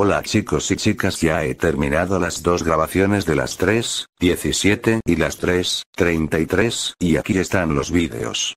Hola chicos y chicas ya he terminado las dos grabaciones de las 3, 17 y las 3, 33 y aquí están los vídeos.